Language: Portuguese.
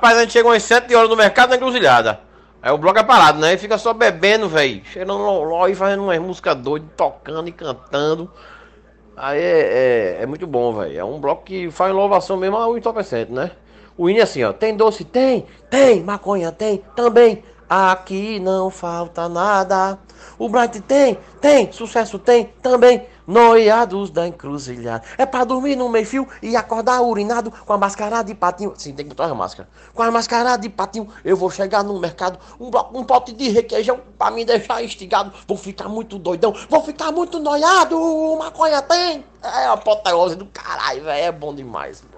Rapaz, a gente chega umas 7 horas no mercado na encruzilhada. Aí o bloco é parado, né? E fica só bebendo, velho. Cheirando loló e fazendo umas músicas doidas, tocando e cantando. Aí é, é, é muito bom, velho. É um bloco que faz inovação mesmo ao entorpecente, né? O hino é assim, ó. Tem doce? Tem. Tem. Maconha? Tem. Também. Aqui não falta nada. O Bright tem, tem, sucesso tem, também. Noiados da encruzilhada. É para dormir no meio-fio e acordar urinado com a mascarada de patinho. Sim, tem que botar a máscara. Com a mascarada de patinho, eu vou chegar no mercado, um, um pote de requeijão para me deixar instigado. Vou ficar muito doidão, vou ficar muito noiado. Maconha tem. É a apoteose do caralho, velho. É bom demais, mano.